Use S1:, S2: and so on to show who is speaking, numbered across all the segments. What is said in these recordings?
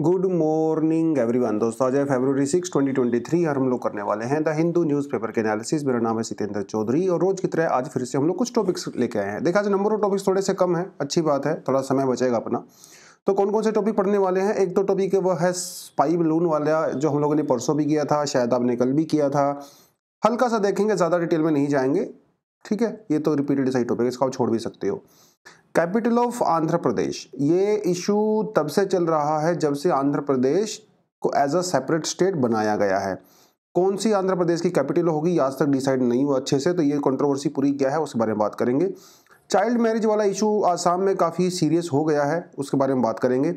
S1: good morning everyone दोस्तों आज है फरवरी सिक्स ट्वेंटी ट्वेंटी थ्री और हम लोग करने वाले हैं द हिंदू न्यूज़पेपर के एनालिसिस मेरा नाम है सितेंद्र चौधरी और रोज की तरह आज फिर से हम लोग कुछ टॉपिक्स लेके आए हैं देखा आज नंबर ऑफ टॉपिक्स थोड़े से कम है अच्छी बात है थोड़ा समय बचेगा अपना तो कौन कौन से टॉपिक पढ़ने वाले हैं एक तो टॉपिक वह है स्पाई बलून वाला जो हम लोगों ने परसों भी किया था शायद आपने कल भी किया था हल्का सा देखेंगे ज़्यादा डिटेल में नहीं जाएंगे ठीक है ये तो रिपीटेड सही टॉपिक इसका आप छोड़ भी सकते हो कैपिटल ऑफ आंध्र प्रदेश ये इशू तब से चल रहा है जब से आंध्र प्रदेश को एज अ सेपरेट स्टेट बनाया गया है कौन सी आंध्र प्रदेश की कैपिटल होगी आज तक डिसाइड नहीं हुआ अच्छे से तो ये कंट्रोवर्सी पूरी क्या है उसके बारे में बात करेंगे चाइल्ड मैरिज वाला इशू आसाम में काफ़ी सीरियस हो गया है उसके बारे में बात करेंगे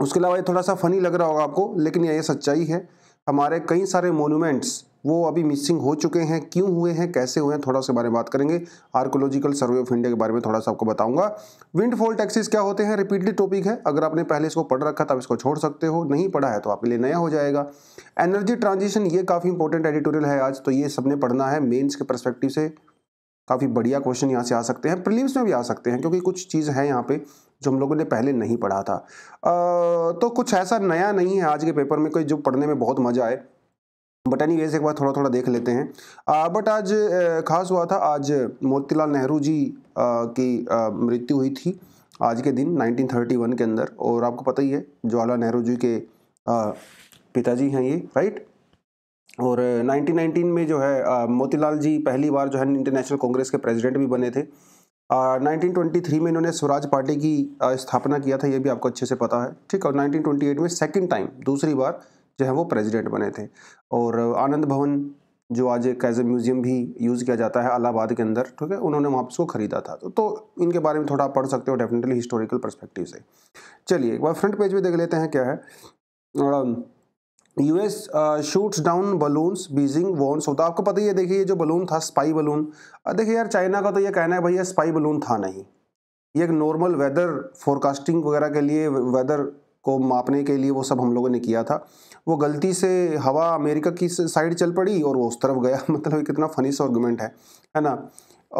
S1: उसके अलावा ये थोड़ा सा फनी लग रहा होगा आपको लेकिन यह सच्चाई है हमारे कई सारे मोनूमेंट्स वो अभी मिसिंग हो चुके हैं क्यों हुए हैं कैसे हुए हैं थोड़ा उसके बारे में बात करेंगे आर्कोलॉजिकल सर्वे ऑफ इंडिया के बारे में थोड़ा सा आपको बताऊंगा फॉल टैक्सेस क्या होते हैं रिपीटली टॉपिक है अगर आपने पहले इसको पढ़ रखा था इसको छोड़ सकते हो नहीं पढ़ा है तो आपके लिए नया हो जाएगा एनर्जी ट्रांजिशन ये काफ़ी इंपॉर्टेंट एडिटोरियल है आज तो ये सबने पढ़ना है मेन्स के परस्पेक्टिव से काफ़ी बढ़िया क्वेश्चन यहाँ से आ सकते हैं प्रिलिम्स में भी आ सकते हैं क्योंकि कुछ चीज़ है यहाँ पे जो हम लोगों ने पहले नहीं पढ़ा था आ, तो कुछ ऐसा नया नहीं है आज के पेपर में कोई जो पढ़ने में बहुत मज़ा आए बट एनी वेज एक बार थोड़ा थोड़ा देख लेते हैं आ, बट आज खास हुआ था आज मोतीलाल नेहरू जी आ, की मृत्यु हुई थी आज के दिन 1931 के अंदर और आपको पता ही है जवाहरलाल नेहरू जी के पिताजी हैं ये राइट और 1919 में जो है मोतीलाल जी पहली बार जो है इंटरनेशनल कांग्रेस के प्रेसिडेंट भी बने थे आ, 1923 में इन्होंने स्वराज पार्टी की स्थापना किया था ये भी आपको अच्छे से पता है ठीक और नाइनटीन में सेकेंड टाइम दूसरी बार जो है वो प्रेसिडेंट बने थे और आनंद भवन जो आज एक एज ए म्यूज़ियम भी यूज़ किया जाता है अलाहाबाद के अंदर ठीक है उन्होंने वहाँ उसको ख़रीदा था तो, तो इनके बारे में थोड़ा आप पढ़ सकते हो डेफिनेटली हिस्टोरिकल परस्पेक्टिव से चलिए एक बार फ्रंट पेज भी देख लेते हैं क्या है U S shoots down balloons Beijing warns होता आपको पता ही है देखिए ये जो बलून था स्पाई बलून देखिए यार चाइना का तो ये कहना है भैया स्पाई बलून था नहीं ये एक नॉर्मल वेदर फोरकास्टिंग वगैरह के लिए वेदर को मापने के लिए वो सब हम लोगों ने किया था वो गलती से हवा अमेरिका की साइड चल पड़ी और वो उस तरफ गया मतलब कितना फनी सा आर्गूमेंट है है ना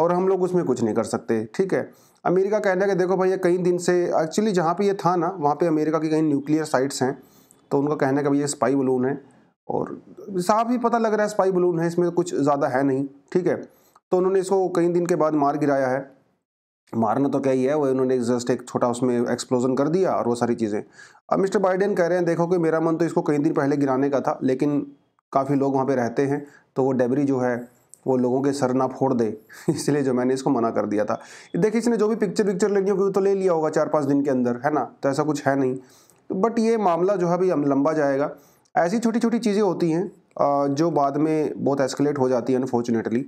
S1: और हम लोग उसमें कुछ नहीं कर सकते ठीक है अमेरिका कहना है कि देखो भाई ये कई दिन से एक्चुअली जहाँ पे ये था ना वहाँ पे अमेरिका की कई न्यूक्लियर साइट्स हैं तो उनका कहना है कि भाई ये स्पाई बलून है और साफ ही पता लग रहा है स्पाई बलून है इसमें कुछ ज़्यादा है नहीं ठीक है तो उन्होंने इसको कई दिन के बाद मार गिराया है मारना तो क्या ही है वो इन्होंने जस्ट एक छोटा उसमें एक्सप्लोजन कर दिया और वो सारी चीज़ें अब मिस्टर बाइडेन कह रहे हैं देखो कि मेरा मन तो इसको कई दिन पहले गिराने का था लेकिन काफ़ी लोग वहाँ पे रहते हैं तो वो डेबरी जो है वो लोगों के सर ना फोड़ दे इसलिए जो मैंने इसको मना कर दिया था देखिए इसने जो भी पिक्चर विक्चर लेनी होगी वो तो ले लिया होगा चार पाँच दिन के अंदर है ना तो ऐसा कुछ है नहीं तो बट ये मामला जो है अभी लंबा जाएगा ऐसी छोटी छोटी चीज़ें होती हैं जो बाद में बहुत एस्केलेट हो जाती है अनफॉर्चुनेटली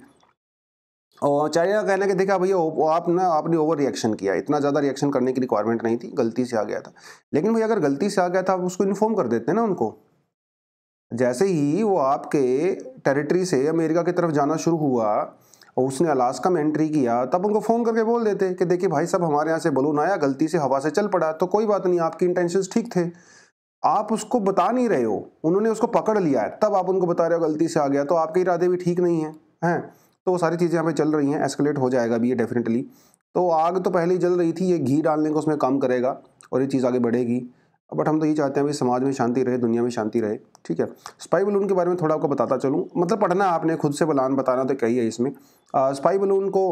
S1: और चाइना का कहना कि देखा भैया आप ना आपने ओवर रिएक्शन किया इतना ज़्यादा रिएक्शन करने की रिक्वायरमेंट नहीं थी गलती से आ गया था लेकिन भैया अगर गलती से आ गया था आप उसको इन्फॉर्म कर देते हैं ना उनको जैसे ही वो आपके टेरिटरी से अमेरिका की तरफ जाना शुरू हुआ और उसने अलास्का में एंट्री किया तब उनको फ़ोन करके बोल देते कि देखिए भाई साहब हमारे यहाँ से बलून आया गलती से हवा से चल पड़ा तो कोई बात नहीं आपकी इंटेंशन ठीक थे आप उसको बता नहीं रहे हो उन्होंने उसको पकड़ लिया है तब आप उनको बता रहे हो गलती से आ गया तो आपके इरादे भी ठीक नहीं हैं तो वो सारी चीज़ें यहाँ पे चल रही हैं एस्केलेट हो जाएगा भी ये डेफिनेटली तो आग तो पहले ही जल रही थी ये घी डालने को उसमें काम करेगा और ये चीज़ आगे बढ़ेगी बट हम तो ये चाहते हैं कि समाज में शांति रहे दुनिया में शांति रहे ठीक है स्पाई बलून के बारे में थोड़ा आपको बताता चलूँ मतलब पढ़ना आपने खुद से बलान बताना तो कही है इसमें स्पाई बलून को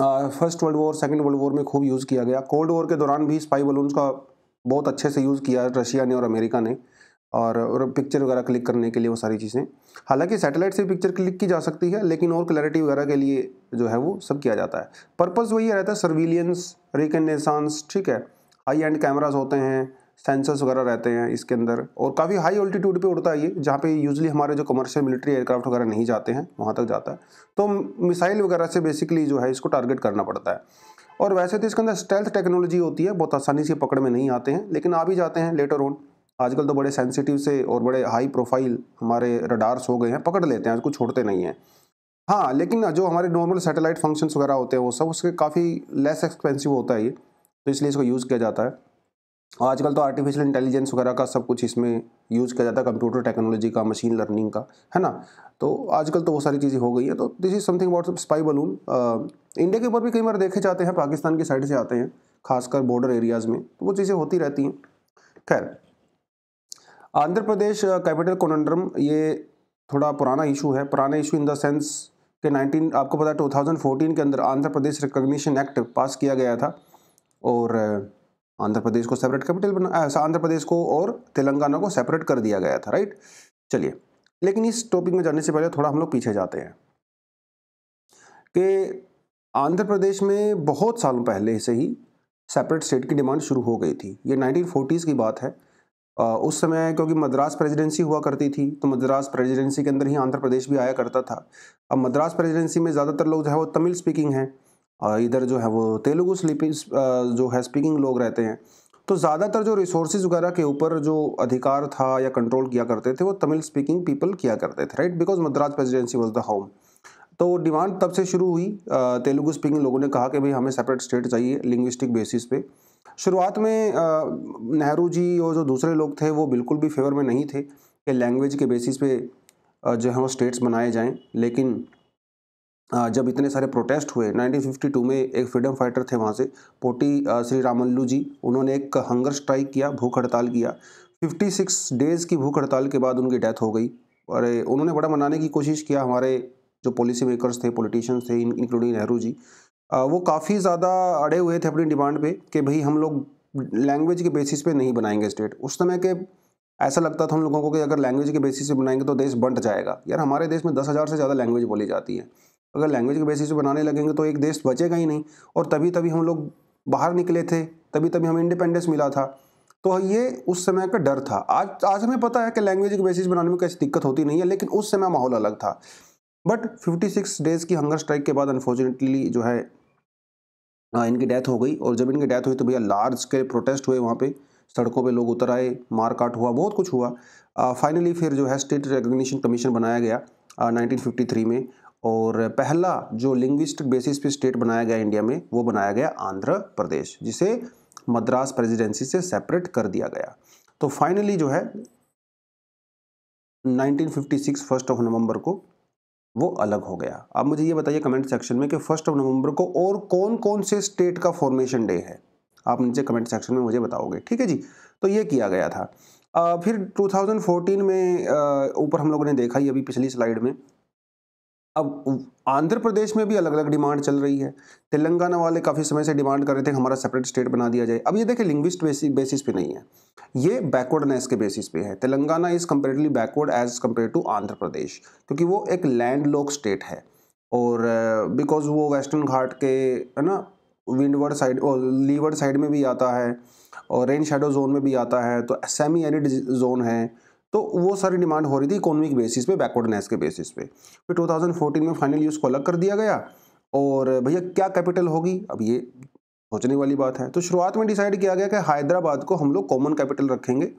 S1: first world war second world war में खूब यूज़ किया गया कोल्ड वॉर के दौरान भी स्पाई बलून का बहुत अच्छे से यूज़ किया रशिया ने और अमेरिका ने और और पिक्चर वगैरह क्लिक करने के लिए वो सारी चीज़ें हालांकि सैटेलाइट से भी पिक्चर क्लिक की जा सकती है लेकिन और क्लैरिटी वगैरह के लिए जो है वो सब किया जाता है पर्पज़ वही रहता है सर्विलियंस रिकनेसांस ठीक है हाई एंड कैमराज होते हैं सेंसर्स वगैरह रहते हैं इसके अंदर और काफ़ी हाई ऑल्टीट्यूड पे उड़ता है ये जहाँ पे यूजली हमारे जो कमर्शियल मिलिट्री एयरक्राफ्ट वगैरह नहीं जाते हैं वहाँ तक जाता है तो मिसाइल वगैरह से बेसिकली जो है इसको टारगेट करना पड़ता है और वैसे तो इसके अंदर स्टेल्थ टेक्नोलॉजी होती है बहुत आसानी से पकड़ में नहीं आते हैं लेकिन आ भी जाते हैं लेटर ऑन आजकल तो बड़े सेंसिटिव से और बड़े हाई प्रोफाइल हमारे रडार्स हो गए हैं पकड़ लेते हैं उसको छोड़ते नहीं हैं हाँ लेकिन जो हमारे नॉर्मल सैटेलाइट फंक्शंस वगैरह होते हैं वो सब उसके काफ़ी लेस एक्सपेंसिव होता है ये तो इसलिए इसको यूज़ किया जाता है आजकल तो आर्टिफिशियल इंटेलिजेंस वगैरह का सब कुछ इसमें यूज़ किया जाता है कंप्यूटर टेक्नोलॉजी का मशीन लर्निंग का है ना तो आजकल तो वो सारी चीज़ें हो गई हैं तो this is something about spy balloon India के ऊपर भी कई बार देखे जाते हैं पाकिस्तान की साइड से आते हैं खासकर बॉर्डर एरियाज़ में तो वो चीज़ें होती रहती हैं खैर आंध्र प्रदेश कैपिटल कोनंड्रम ये थोड़ा पुराना इशू है पुराना इशू इन द सेंस के 19 आपको पता है 2014 के अंदर Andhra Pradesh recognition act pass किया गया था और आंध्र प्रदेश को सेपरेट कैपिटल बना आंध्र प्रदेश को और तेलंगाना को सेपरेट कर दिया गया था राइट चलिए लेकिन इस टॉपिक में जाने से पहले थोड़ा हम लोग पीछे जाते हैं कि आंध्र प्रदेश में बहुत सालों पहले से ही सेपरेट स्टेट की डिमांड शुरू हो गई थी ये नाइनटीन की बात है उस समय क्योंकि मद्रास प्रेसिडेंसी हुआ करती थी तो मद्रास प्रेसिडेंसी के अंदर ही आंध्र प्रदेश भी आया करता था अब मद्रास प्रेसिडेंसी में ज़्यादातर लोग जो है वो तमिल स्पीकिंग हैं और इधर जो है वो तेलुगु स्लीपिंग जो है स्पीकिंग लोग रहते हैं तो ज़्यादातर जो रिसोर्सेज वगैरह के ऊपर जो अधिकार था या कंट्रोल किया करते थे वो तमिल स्पीकिंग पीपल किया करते थे right because Madras presidency was the home तो डिमांड तब से शुरू हुई तेलुगु स्पीकिंग लोगों ने कहा कि भाई हमें सेपरेट स्टेट चाहिए लिंग्विस्टिक बेसिस पे शुरुआत में नेहरू जी और जो दूसरे लोग थे वो बिल्कुल भी फेवर में नहीं थे कि लैंग्वेज के बेसिस पे जो है वो स्टेट्स बनाए जाएं लेकिन जब इतने सारे प्रोटेस्ट हुए 1952 में एक फ्रीडम फाइटर थे वहाँ से पोटी श्री रामल्लू जी उन्होंने एक हंगर स्ट्राइक किया भूख हड़ताल किया 56 डेज़ की भूख हड़ताल के बाद उनकी डेथ हो गई और उन्होंने बड़ा मनाने की कोशिश किया हमारे जो पॉलिसी मेकर्स थे पॉलिटिशियंस थे इंक्लूडिंग नेहरू जी वो काफ़ी ज़्यादा अड़े हुए थे अपनी डिमांड पे कि भाई हम लोग लैंग्वेज के बेसिस पे नहीं बनाएंगे स्टेट उस समय के ऐसा लगता था उन लोगों को कि अगर लैंग्वेज के बेसिस पे बनाएंगे तो देश बंट जाएगा यार हमारे देश में दस हज़ार से ज़्यादा लैंग्वेज बोली जाती है अगर लैंग्वेज के बेसिस पे बनाने लगेंगे तो एक देश बचेगा ही नहीं और तभी तभी हम लोग बाहर निकले थे तभी तभी हमें इंडिपेंडेंस मिला था तो ये उस समय का डर था आज आज हमें पता है कि लैंग्वेज के बेसिस बनाने में कैसी दिक्कत होती नहीं है लेकिन उस समय माहौल अलग था बट 56 डेज़ की हंगर स्ट्राइक के बाद अनफॉर्चुनेटली जो है हाँ, इनकी डेथ हो गई और जब इनकी डेथ हुई तो भैया लार्ज स्केल प्रोटेस्ट हुए वहाँ पे सड़कों पे लोग उतर आए मारकाट हुआ बहुत कुछ हुआ फाइनली फिर जो है स्टेट रिकग्निशन कमीशन बनाया गया नाइनटीन 1953 में और पहला जो लिंग्विस्टिक बेसिस पे स्टेट बनाया गया इंडिया में वो बनाया गया आंध्र प्रदेश जिसे मद्रास प्रेसिडेंसी से सेपरेट कर दिया गया तो फाइनली जो है 1956 फर्स्ट ऑफ नवंबर को वो अलग हो गया आप मुझे ये बताइए कमेंट सेक्शन में कि फर्स्ट ऑफ नवंबर को और कौन कौन से स्टेट का फॉर्मेशन डे है आप नीचे कमेंट सेक्शन में मुझे बताओगे ठीक है जी तो ये किया गया था आ, फिर 2014 में ऊपर हम लोगों ने देखा ही अभी पिछली स्लाइड में अब आंध्र प्रदेश में भी अलग अलग डिमांड चल रही है तेलंगाना वाले काफ़ी समय से डिमांड कर रहे थे हमारा सेपरेट स्टेट बना दिया जाए अब ये देखें लिंग्विस्ट बेसिस पे नहीं है ये बैकवर्डनेस के बेसिस पे है Telangana is comparely backward as compare to Andhra Pradesh क्योंकि वो एक लैंड लॉक स्टेट है और बिकॉज वो वेस्टर्न घाट के है ना विंडवर्ड साइड और लीवर्ड साइड में भी आता है और रेन शेडो जोन में भी आता है तो सेमी एरिड जोन है तो वो सारी डिमांड हो रही थी इकोनॉमिक बेसिस पे बैकवर्डनेस के बेसिस पे फिर 2014 में फाइनली उसको अलग कर दिया गया और भैया क्या कैपिटल होगी अब ये सोचने वाली बात है तो शुरुआत में डिसाइड किया गया कि हैदराबाद को हम लोग कॉमन कैपिटल रखेंगे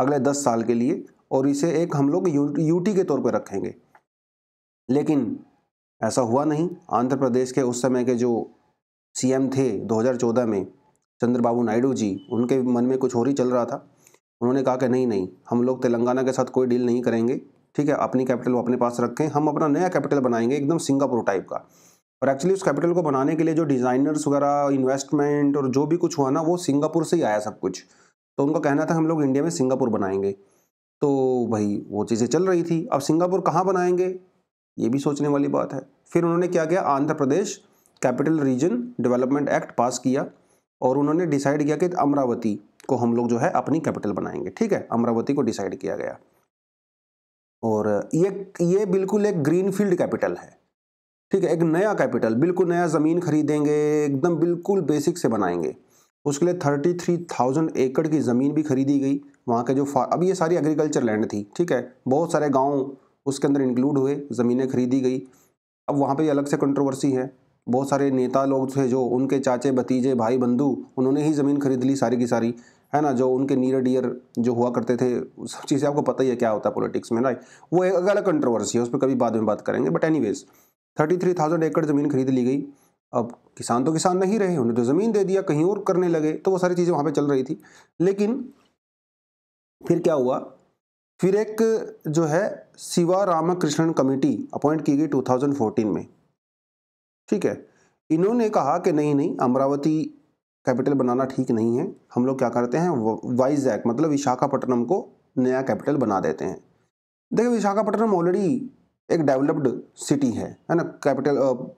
S1: अगले दस साल के लिए और इसे एक हम लोग यूटी के तौर पर रखेंगे लेकिन ऐसा हुआ नहीं आंध्र प्रदेश के उस समय के जो सीएम थे 2014 में चंद्रबाबू नायडू जी उनके मन में कुछ और ही चल रहा था उन्होंने कहा कि नहीं नहीं हम लोग तेलंगाना के साथ कोई डील नहीं करेंगे ठीक है अपनी कैपिटल वो अपने पास रखें हम अपना नया कैपिटल बनाएंगे एकदम सिंगापुर टाइप का और एक्चुअली उस कैपिटल को बनाने के लिए जो डिज़ाइनर्स वगैरह इन्वेस्टमेंट और जो भी कुछ हुआ ना वो सिंगापुर से ही आया सब कुछ तो उनका कहना था हम लोग इंडिया में सिंगापुर बनाएंगे तो भाई वो चीज़ें चल रही थी अब सिंगापुर कहाँ बनाएंगे ये भी सोचने वाली बात है फिर उन्होंने क्या किया Andhra Pradesh capital region development act pass किया और उन्होंने डिसाइड किया कि अमरावती को हम लोग जो है अपनी कैपिटल बनाएंगे ठीक है अमरावती को डिसाइड किया गया और ये ये बिल्कुल एक ग्रीन फील्ड कैपिटल है ठीक है एक नया कैपिटल बिल्कुल नया ज़मीन खरीदेंगे एकदम बिल्कुल बेसिक से बनाएंगे उसके लिए थर्टी थ्री थाउजेंड एकड़ की ज़मीन भी खरीदी गई वहाँ के जो अब ये सारी एग्रीकल्चर लैंड थी ठीक है बहुत सारे गांव उसके अंदर इंक्लूड हुए ज़मीनें खरीदी गई अब वहाँ पे अलग से कंट्रोवर्सी है बहुत सारे नेता लोग थे जो उनके चाचे भतीजे भाई बंधु उन्होंने ही ज़मीन खरीद ली सारी की सारी है ना जो उनके नीर डियर जो हुआ करते थे सब चीज़ें आपको पता ही है क्या होता है पॉलिटिक्स में राइट वो एक अलग कंट्रोवर्सी है उस पर कभी बाद में बात करेंगे but anyways thirty three thousand एकड़ ज़मीन खरीद ली गई अब किसान तो किसान नहीं रहे उन्हें तो ज़मीन दे दिया कहीं और करने लगे तो वो सारी चीज़ें वहाँ पर चल रही थी लेकिन फिर क्या हुआ फिर एक जो है शिवा रामकृष्णन कमेटी अपॉइंट की गई 2014 में ठीक है इन्होंने कहा कि नहीं नहीं अमरावती कैपिटल बनाना ठीक नहीं है हम लोग क्या करते हैं वाइजैक मतलब विशाखापट्टनम को नया कैपिटल बना देते हैं देखिए विशाखापट्टनम ऑलरेडी एक डेवलप्ड सिटी है है ना कैपिटल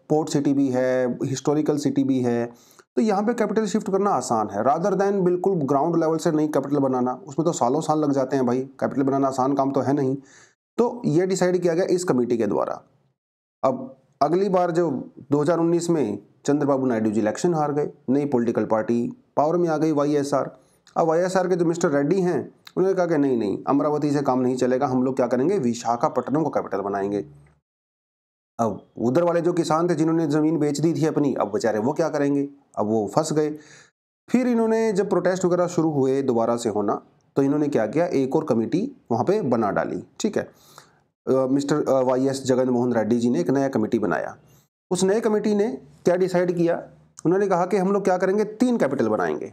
S1: पोर्ट सिटी भी है हिस्टोरिकल सिटी भी है तो यहाँ पे कैपिटल शिफ्ट करना आसान है रादर देन बिल्कुल ग्राउंड लेवल से नई कैपिटल बनाना उसमें तो सालों साल लग जाते हैं भाई कैपिटल बनाना आसान काम तो है नहीं तो ये डिसाइड किया गया इस कमेटी के द्वारा अब अगली बार जब 2019 में चंद्रबाबू नायडू जी इलेक्शन हार गए नई पॉलिटिकल पार्टी पावर में आ गई वाई अब वाई के जो मिस्टर रेड्डी हैं उन्होंने कहा कि नहीं नहीं अमरावती से काम नहीं चलेगा हम लोग क्या करेंगे विशाखापट्टनम को कैपिटल बनाएंगे अब उधर वाले जो किसान थे जिन्होंने ज़मीन बेच दी थी अपनी अब बेचारे वो क्या करेंगे अब वो फंस गए फिर इन्होंने जब प्रोटेस्ट वगैरह शुरू हुए दोबारा से होना तो इन्होंने क्या किया एक और कमेटी वहाँ पे बना डाली ठीक है mister Y S Jagan Mohan Reddy ji ने एक नया कमेटी बनाया उस नए कमेटी ने क्या डिसाइड किया उन्होंने कहा कि हम लोग क्या करेंगे तीन कैपिटल बनाएंगे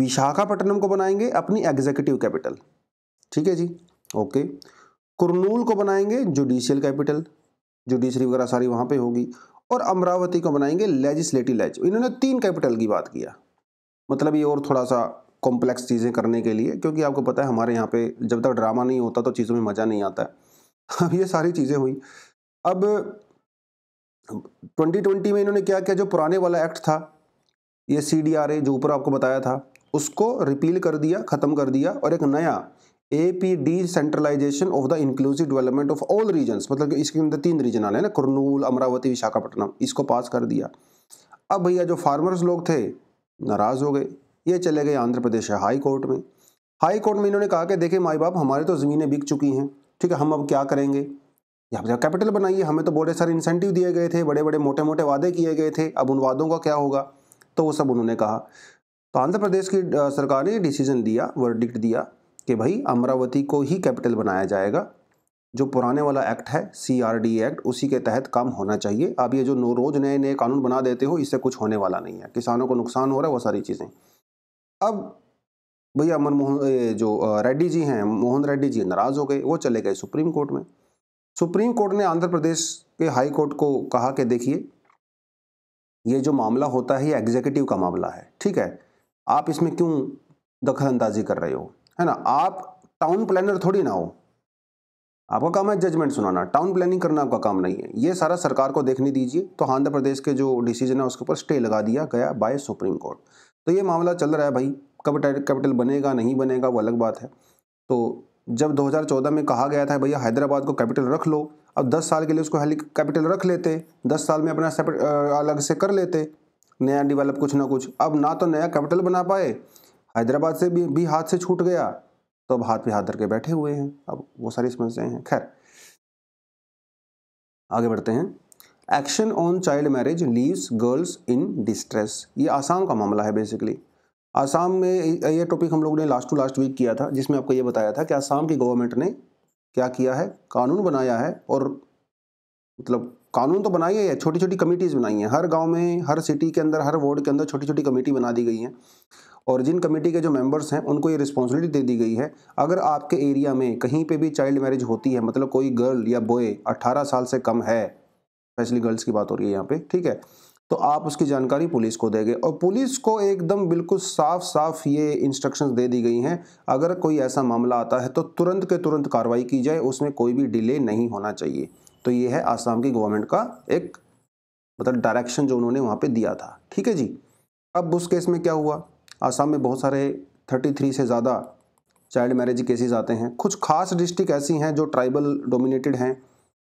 S1: विशाखापट्टनम को बनाएंगे अपनी एग्जीक्यूटिव कैपिटल ठीक है जी ओके कुरनूल को बनाएंगे जुडिशियल कैपिटल जुडिशरी वगैरह सारी वहाँ पे होगी और अमरावती को बनाएंगे लेजिस्लेटिव लेज इन्होंने तीन कैपिटल की बात किया मतलब ये और थोड़ा सा कॉम्प्लेक्स चीज़ें करने के लिए क्योंकि आपको पता है हमारे यहाँ पे जब तक ड्रामा नहीं होता तो चीज़ों में मज़ा नहीं आता है अब ये सारी चीज़ें हुई अब 2020 में इन्होंने क्या किया जो पुराने वाला एक्ट था ये सी जो ऊपर आपको बताया था उसको रिपील कर दिया ख़त्म कर दिया और एक नया A P D centralization of the inclusive development of all region मतलब कि इसके अंदर तीन रीजन आने ना कुरनूल अमरावती विशाखापट्टनम इसको पास कर दिया अब भैया जो फार्मर्स लोग थे नाराज़ हो गए ये चले गए आंध्र प्रदेश हाई कोर्ट में हाई कोर्ट में इन्होंने कहा कि देखे माई बाप हमारे तो ज़मीनें बिक चुकी हैं ठीक है हम अब क्या करेंगे यहाँ पर कैपिटल बनाइए हमें तो बड़े सारे इंसेंटिव दिए गए थे बड़े बड़े मोटे मोटे वादे किए गए थे अब उन वादों का क्या होगा तो वो सब उन्होंने कहा तो आंध्र प्रदेश की सरकार ने डिसीजन दिया वर्डिक्ट दिया कि भाई अमरावती को ही कैपिटल बनाया जाएगा जो पुराने वाला एक्ट है सी आर डी एक्ट उसी के तहत काम होना चाहिए अब ये जो नो रोज़ नए नए कानून बना देते हो इससे कुछ होने वाला नहीं है किसानों को नुकसान हो रहा है वो सारी चीज़ें अब भैया मनमोहन जो रेड्डी जी हैं मोहन रेड्डी जी नाराज़ हो गए वो चले गए सुप्रीम कोर्ट में सुप्रीम कोर्ट ने आंध्र प्रदेश के हाई कोर्ट को कहा कि देखिए ये जो मामला होता है ये एग्जीक्यूटिव का मामला है ठीक है आप इसमें क्यों दखलंदाजी कर रहे हो है ना आप टाउन प्लानर थोड़ी ना हो आपका काम है जजमेंट सुनाना टाउन प्लानिंग करना आपका काम नहीं है ये सारा सरकार को देखने दीजिए तो आंध्र प्रदेश के जो डिसीजन है उसके ऊपर स्टे लगा दिया गया बाय सुप्रीम कोर्ट तो ये मामला चल रहा है भाई कब कैपिटल बनेगा नहीं बनेगा वो अलग बात है तो जब 2014 में कहा गया था भैया हैदराबाद को कैपिटल रख लो अब 10 साल के लिए उसको हेली कैपिटल रख लेते 10 साल में अपना अलग से कर लेते नया डेवलप कुछ ना कुछ अब ना तो नया कैपिटल बना पाए हैदराबाद से भी, भी हाथ से छूट गया तो अब हाथ पे हाथ धर के बैठे हुए हैं अब वो सारी समस्याएं हैं खैर आगे बढ़ते हैं action on child marriage leaves girls in distress ये आसाम का मामला है बेसिकली आसाम में ये टॉपिक हम लोगों ने लास्ट टू लास्ट वीक किया था जिसमें आपको ये बताया था कि आसाम की गवर्नमेंट ने क्या किया है कानून बनाया है और मतलब कानून तो बनाई है छोटी छोटी कमेटीज़ बनाई हैं हर गांव में हर सिटी के अंदर हर वार्ड के अंदर छोटी छोटी कमेटी बना दी गई हैं और जिन कमेटी के जो मेंबर्स हैं उनको ये रिस्पॉन्सिबिलिटी दे दी गई है अगर आपके एरिया में कहीं पे भी चाइल्ड मैरिज होती है मतलब कोई गर्ल या बॉय 18 साल से कम है स्पेशली गर्ल्स की बात हो रही है यहाँ पर ठीक है तो आप उसकी जानकारी पुलिस को देंगे और पुलिस को एकदम बिल्कुल साफ साफ ये इंस्ट्रक्शंस दे दी गई हैं अगर कोई ऐसा मामला आता है तो तुरंत के तुरंत कार्रवाई की जाए उसमें कोई भी डिले नहीं होना चाहिए तो ये है आसाम की गवर्नमेंट का एक मतलब डायरेक्शन जो उन्होंने वहाँ पर दिया था ठीक है जी अब उस केस में क्या हुआ आसाम में बहुत सारे थर्टी से ज़्यादा चाइल्ड मैरिज केसेज आते हैं कुछ खास डिस्ट्रिक्ट ऐसी हैं जो ट्राइबल डोमिनेटेड हैं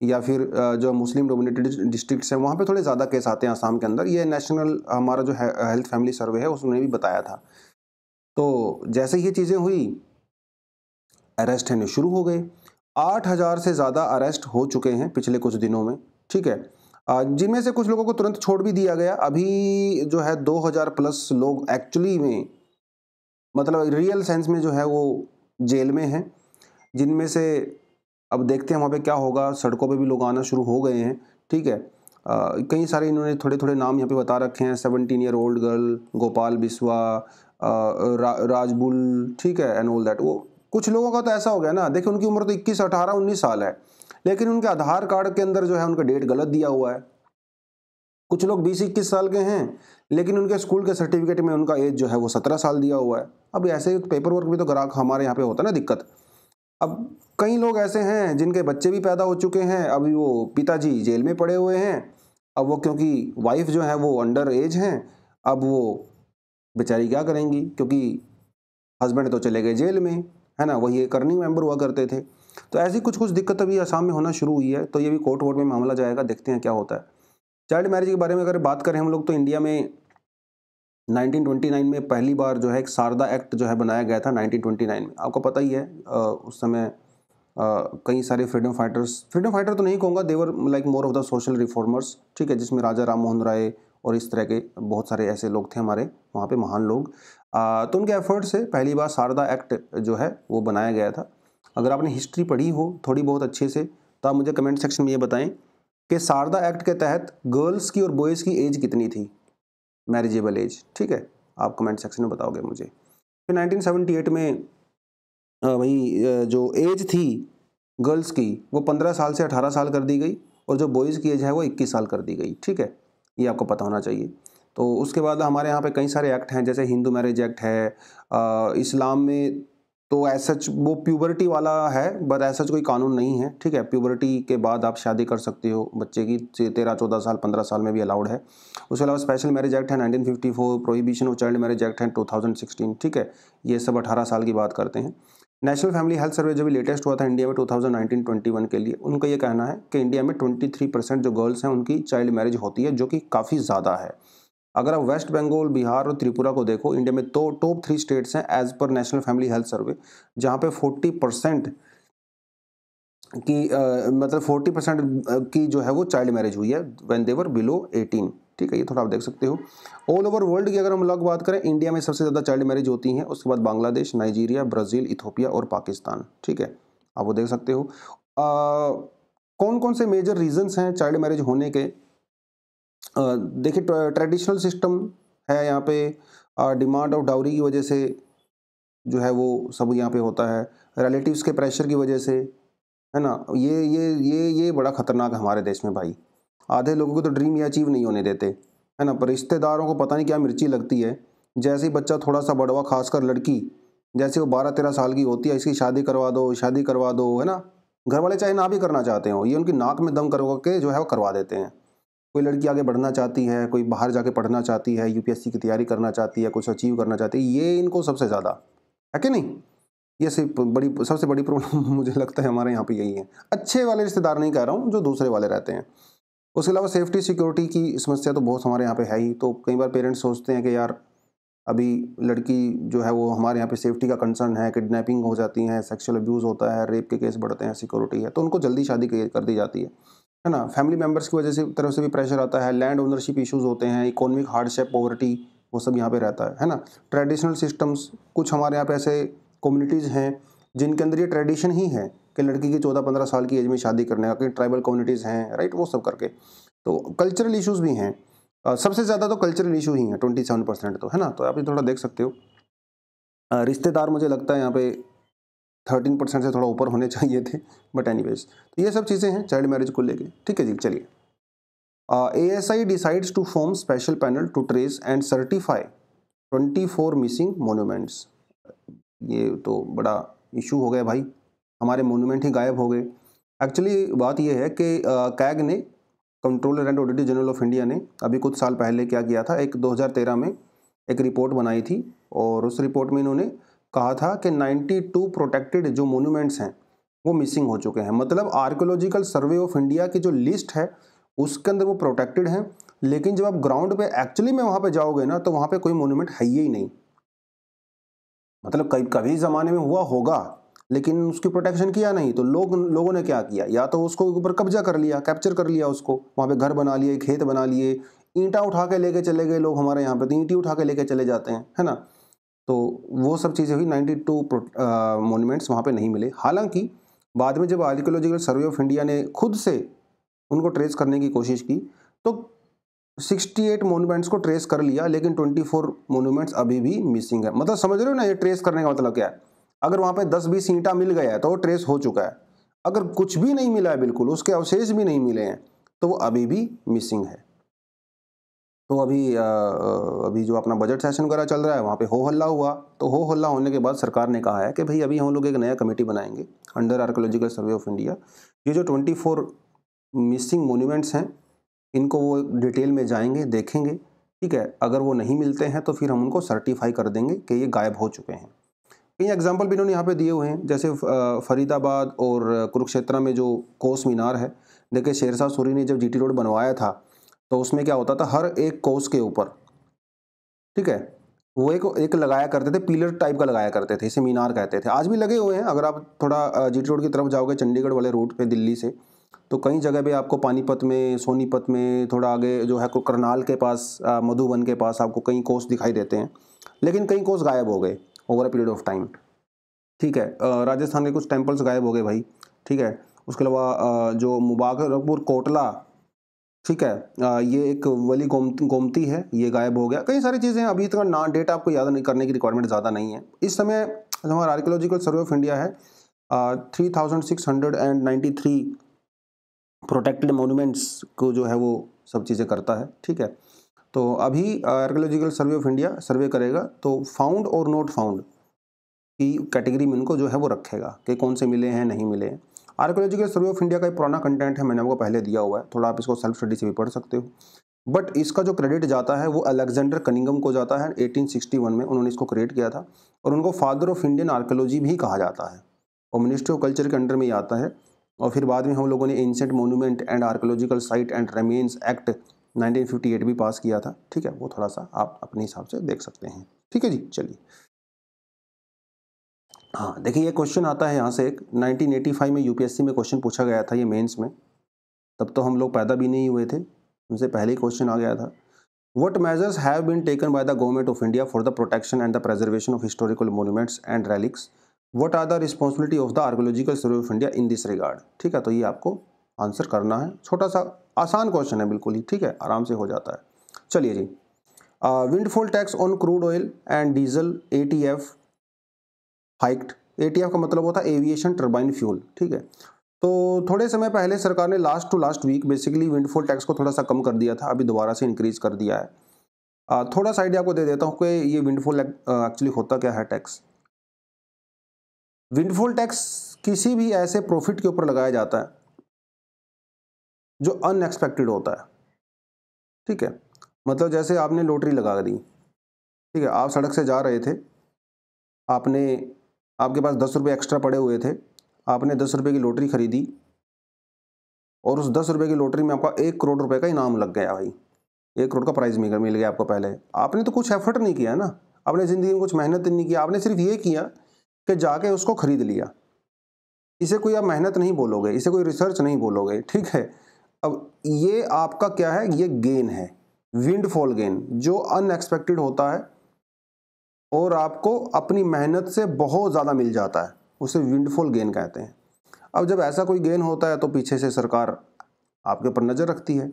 S1: या फिर जो मुस्लिम डोमिनेटेड डिस्ट्रिक्ट हैं वहाँ पे थोड़े ज़्यादा केस आते हैं आसाम के अंदर ये नेशनल हमारा जो हेल्थ फैमिली सर्वे है उसने भी बताया था तो जैसे ये चीज़ें हुई अरेस्ट होने शुरू हो गए आठ हज़ार से ज़्यादा अरेस्ट हो चुके हैं पिछले कुछ दिनों में ठीक है जिनमें से कुछ लोगों को तुरंत छोड़ भी दिया गया अभी जो है दो प्लस लोग एक्चुअली में मतलब रियल सेंस में जो है वो जेल में हैं जिनमें से अब देखते हैं वहाँ पे क्या होगा सड़कों पे भी लोग आना शुरू हो गए हैं ठीक है कई सारे इन्होंने थोड़े थोड़े नाम यहाँ पे बता रखे हैं seventeen year old girl Gopal Biswa रा, राजबुल ठीक है एंड ऑल दैट वो कुछ लोगों का तो ऐसा हो गया ना देखिए उनकी उम्र तो इक्कीस अठारह उन्नीस साल है लेकिन उनके आधार कार्ड के अंदर जो है उनका डेट गलत दिया हुआ है कुछ लोग बीस इक्कीस साल के हैं लेकिन उनके स्कूल के सर्टिफिकेट में उनका एज जो है वो सत्रह साल दिया हुआ है अब ऐसे पेपर वर्क भी तो ग्राहक हमारे यहाँ पे होता है ना दिक्कत अब कई लोग ऐसे हैं जिनके बच्चे भी पैदा हो चुके हैं अभी वो पिताजी जेल में पड़े हुए हैं अब वो क्योंकि वाइफ जो है वो अंडर एज हैं अब वो बेचारी क्या करेंगी क्योंकि हस्बैंड तो चले गए जेल में है ना वही एक अर्निंग मेंबर हुआ करते थे तो ऐसी कुछ कुछ दिक्कत अभी आसाम में होना शुरू हुई है तो ये भी कोर्ट वोर्ट में मामला जाएगा देखते हैं क्या होता है चाइल्ड मैरिज के बारे में अगर बात करें हम लोग तो इंडिया में 1929 में पहली बार जो है एक शारदा एक्ट जो है बनाया गया था 1929 में आपको पता ही है आ, उस समय कई सारे फ्रीडम फाइटर्स फ्रीडम फाइटर तो नहीं कहूँगा they were like more of the social reformers ठीक है जिसमें राजा राम मोहन राय और इस तरह के बहुत सारे ऐसे लोग थे हमारे वहाँ पे महान लोग आ, तो उनके एफर्ट से पहली बार शारदा एक्ट जो है वो बनाया गया था अगर आपने हिस्ट्री पढ़ी हो थोड़ी बहुत अच्छे से तो आप मुझे कमेंट सेक्शन में ये बताएं कि शारदा एक्ट के तहत गर्ल्स की और बॉयज़ की एज कितनी थी मैरिजेबल एज ठीक है आप कमेंट सेक्शन में बताओगे मुझे फिर 1978 में वही जो एज थी गर्ल्स की वो 15 साल से 18 साल कर दी गई और जो बॉयज़ की एज है वो 21 साल कर दी गई ठीक है ये आपको पता होना चाहिए तो उसके बाद हमारे यहाँ पे कई सारे एक्ट हैं जैसे हिंदू मैरिज एक्ट है इस्लाम में तो ऐसा वो प्यूबर्टी वाला है बट ऐसा कोई कानून नहीं है ठीक है प्यूबर्टी के बाद आप शादी कर सकते हो बच्चे की तेरह चौदह साल पंद्रह साल में भी अलाउड है उसके अलावा स्पेशल मैरिज एक्ट है nineteen fifty four prohibition of child marriage act है टू थाउजेंड सिक्सटीन ठीक है ये सब अठारह साल की बात करते हैं नेशनल फैमिली हेल्थ सर्वे जो भी लेटेस्ट हुआ था इंडिया में two thousand nineteen twenty one के लिए उनका ये कहना है कि इंडिया में ट्वेंटी थ्री परसेंट जो गर्ल्स हैं उनकी चाइल्ड मैरिज होती है जो कि काफ़ी ज़्यादा है अगर आप वेस्ट बंगाल बिहार और त्रिपुरा को देखो इंडिया में तो टॉप थ्री स्टेट्स हैं as per national family health survey जहाँ पे 40 परसेंट की आ, मतलब 40 परसेंट की जो है वो चाइल्ड मैरिज हुई है वेन देवर बिलो 18 ठीक है ये थोड़ा आप देख सकते हो ऑल ओवर वर्ल्ड की अगर हम लोग बात करें इंडिया में सबसे ज़्यादा चाइल्ड मैरिज होती हैं उसके बाद बांग्लादेश नाइजीरिया ब्राज़ील इथोपिया और पाकिस्तान ठीक है आप वो देख सकते हो आ, कौन कौन से मेजर रीजन्स हैं चाइल्ड मैरिज होने के देखिए ट्रेडिशनल सिस्टम है यहाँ पे डिमांड ऑफ डाउरी की वजह से जो है वो सब यहाँ पे होता है रिलेटिव्स के प्रेशर की वजह से है ना ये ये ये ये बड़ा ख़तरनाक है हमारे देश में भाई आधे लोगों को तो ड्रीम ये अचीव नहीं होने देते है ना पर रिश्तेदारों को पता नहीं क्या मिर्ची लगती है जैसे ही बच्चा थोड़ा सा बड़वा खासकर लड़की जैसे वो बारह तेरह साल की होती है इसकी शादी करवा दो शादी करवा दो है ना घर वाले चाहे ना भी करना चाहते हो ये उनकी नाक में दम करवा के जो है वो करवा देते हैं कोई लड़की आगे बढ़ना चाहती है कोई बाहर जाके पढ़ना चाहती है यूपीएससी की तैयारी करना चाहती है कुछ अचीव करना चाहती है ये इनको सबसे ज़्यादा है कि नहीं ये सिर्फ बड़ी सबसे बड़ी प्रॉब्लम मुझे लगता है हमारे यहाँ पे यही है अच्छे वाले रिश्तेदार नहीं कह रहा हूँ जो दूसरे वाले रहते हैं उसके अलावा सेफ्टी सिक्योरिटी की समस्या तो बहुत हमारे यहाँ पे है ही तो कई बार पेरेंट्स सोचते हैं कि यार अभी लड़की जो है वो हमारे यहाँ पे सेफ्टी का कंसर्न है किडनैपिंग हो जाती है सेक्सुअल अब्यूज़ होता है रेप के केस बढ़ते हैं सिक्योरिटी है तो उनको जल्दी शादी कर दी जाती है है ना फैमिली मेम्बर्स की वजह से तरफ से भी प्रेशर आता है लैंड ओनरशिप इश्यूज होते हैं इकोनॉमिक हार्डशिप पॉवर्टी वो सब यहाँ पे रहता है है ना ट्रेडिशनल सिस्टम्स कुछ हमारे यहाँ पे ऐसे कम्युनिटीज़ हैं जिनके अंदर ये ट्रेडिशन ही है कि लड़की की चौदह पंद्रह साल की एज में शादी करने का कहीं ट्राइबल कम्युनिटीज़ हैं राइट वो सब करके तो कल्चरल इशूज़ भी हैं सबसे ज़्यादा तो कल्चरल इशू ही हैं ट्वेंटी सेवन परसेंट तो है ना तो आप ये थोड़ा देख सकते हो रिश्तेदार मुझे लगता है यहाँ पे थर्टीन परसेंट से थोड़ा ऊपर होने चाहिए थे बट एनीवेज तो ये सब चीज़ें हैं चाइल्ड मैरिज को लेके ठीक है जी चलिए A S I decides to form special panel to trace and certify twenty four missing monuments ये तो बड़ा इशू हो गया भाई हमारे मोनूमेंट ही गायब हो गए एक्चुअली बात यह है कि कैग uh, ने controller and auditor general of India ने अभी कुछ साल पहले क्या किया था एक 2013 में एक रिपोर्ट बनाई थी और उस रिपोर्ट में इन्होंने कहा था कि 92 प्रोटेक्टेड जो मोन्यूमेंट्स हैं वो मिसिंग हो चुके हैं मतलब आर्कोलॉजिकल सर्वे ऑफ इंडिया की जो लिस्ट है उसके अंदर वो प्रोटेक्टेड हैं लेकिन जब आप ग्राउंड पे एक्चुअली में वहाँ पे जाओगे ना तो वहाँ पे कोई मोन्यूमेंट है ही नहीं मतलब कभी कभी ज़माने में हुआ होगा लेकिन उसकी प्रोटेक्शन किया नहीं तो लोग लोगों ने क्या किया या तो उसको ऊपर कब्जा कर लिया कैप्चर कर लिया उसको वहाँ पे घर बना लिए खेत बना लिए ईंटा उठा के लेके चले गए लोग हमारे यहाँ पे तो ईंटी उठा के लेके चले जाते हैं है ना तो वो सब चीज़ें हुई 92 टू मोनूमेंट्स वहाँ पे नहीं मिले हालांकि बाद में जब आर्कियोलॉजिकल सर्वे ऑफ इंडिया ने खुद से उनको ट्रेस करने की कोशिश की तो 68 मोनूमेंट्स को ट्रेस कर लिया लेकिन 24 मोनूमेंट्स अभी भी मिसिंग है मतलब समझ रहे हो ना ये ट्रेस करने का मतलब क्या है अगर वहाँ पे 10 बीस ईंटा मिल गया है तो वो ट्रेस हो चुका है अगर कुछ भी नहीं मिला है बिल्कुल उसके अवशेष भी नहीं मिले हैं तो वो अभी भी मिसिंग है तो अभी आ, अभी जो अपना बजट सेशन वगैरह चल रहा है वहाँ पे हो हल्ला हुआ तो हो हल्ला होने के बाद सरकार ने कहा है कि भाई अभी हम लोग एक नया कमेटी बनाएंगे under archaeological survey of India ये जो ट्वेंटी फोर मिसिंग मोन्यूमेंट्स हैं इनको वो डिटेल में जाएंगे देखेंगे ठीक है अगर वो नहीं मिलते हैं तो फिर हम उनको सर्टिफाई कर देंगे कि ये गायब हो चुके हैं कई एग्जाम्पल भी इन्होंने यहाँ पर दिए हुए हैं जैसे फरीदाबाद और कुरुक्षेत्र में जो कोस मीनार है देखिए शेरशाह सूरी ने जब जी रोड बनवाया था तो उसमें क्या होता था हर एक कोस के ऊपर ठीक है वो एक एक लगाया करते थे पिलर टाइप का लगाया करते थे इसे मीनार कहते थे आज भी लगे हुए हैं अगर आप थोड़ा जी रोड की तरफ जाओगे चंडीगढ़ वाले रूट पे दिल्ली से तो कई जगह पे आपको पानीपत में सोनीपत में थोड़ा आगे जो है को करनाल के पास मधुबन के पास आपको कई कोस दिखाई देते हैं लेकिन कई कोस गायब हो गए over a period of time ठीक है राजस्थान के कुछ टेम्पल्स गायब हो गए भाई ठीक है उसके अलावा जो मुबारकपुर कोटला ठीक है आ, ये एक वली गोम गोमती है ये गायब हो गया कई सारी चीज़ें अभी तक ना डेटा आपको याद नहीं करने की रिक्वायरमेंट ज़्यादा नहीं है इस समय हमारा आर्कोलॉजिकल सर्वे ऑफ इंडिया है three thousand six hundred and ninety three protected monuments को जो है वो सब चीज़ें करता है ठीक है तो अभी archaeological survey of India survey करेगा तो फाउंड और नॉट फाउंड की कैटेगरी में इनको जो है वो रखेगा कि कौन से मिले हैं नहीं मिले हैं आर्कोलॉजिकल सर्वे ऑफ इंडिया का एक पुराना कंटेंट है मैंने आपको पहले दिया हुआ है थोड़ा आप इसको सेल्फ स्टडी से भी पढ़ सकते हो बट इसका जो क्रेडिट जाता है वो अलेक्जेंडर कनिंगम को जाता है 1861 में उन्होंने इसको क्रिएट किया था और उनको फादर ऑफ इंडियन आर्कोलॉजी भी कहा जाता है और मिनिस्ट्री ऑफ कल्चर के अंडर में ही आता है और फिर बाद में हम लोगों ने ancient monument and archaeological site and remains act 1958 भी पास किया था ठीक है वो थोड़ा सा आप अपने हिसाब से देख सकते हैं ठीक है जी चलिए हाँ देखिए ये क्वेश्चन आता है यहाँ से एक 1985 में यूपीएससी में क्वेश्चन पूछा गया था ये मेंस में तब तो हम लोग पैदा भी नहीं हुए थे उनसे पहले ही क्वेश्चन आ गया था what measures have been taken by the government of India for the protection and the preservation of historical monuments and relics what are the responsibility of the archaeological survey of India in this regard ठीक है तो ये आपको answer करना है छोटा सा आसान क्वेश्चन है बिल्कुल ही ठीक है आराम से हो जाता है चलिए जी windfall tax on crude oil and diesel A T F hiked A का मतलब होता है एविएशन टर्बाइन फ्यूल ठीक है तो थोड़े समय पहले सरकार ने last to last week basically windfall tax को थोड़ा सा कम कर दिया था अभी दोबारा से इंक्रीज कर दिया है थोड़ा सा आइडिया आपको दे देता हूँ कि ये विंडफॉल एक्चुअली होता क्या है टैक्स विंडफॉल टैक्स किसी भी ऐसे प्रॉफिट के ऊपर लगाया जाता है जो अनएक्सपेक्टेड होता है ठीक है मतलब जैसे आपने लॉटरी लगा दी ठीक है आप सड़क से जा रहे थे आपने आपके पास दस रुपये एक्स्ट्रा पड़े हुए थे आपने दस रुपये की लॉटरी खरीदी और उस दस रुपये की लॉटरी में आपका एक करोड़ रुपये का इनाम लग गया भाई एक करोड़ का प्राइज़ मिल मिल गया आपको पहले आपने तो कुछ एफर्ट नहीं किया ना आपने ज़िंदगी में कुछ मेहनत नहीं किया आपने सिर्फ ये किया कि जाके उसको ख़रीद लिया इसे कोई आप मेहनत नहीं बोलोगे इसे कोई रिसर्च नहीं बोलोगे ठीक है अब ये आपका क्या है ये गेन है विंडफॉल गेन जो अनएक्सपेक्टेड होता है और आपको अपनी मेहनत से बहुत ज़्यादा मिल जाता है उसे विंडफॉल गेन कहते हैं अब जब ऐसा कोई गेन होता है तो पीछे से सरकार आपके ऊपर नज़र रखती है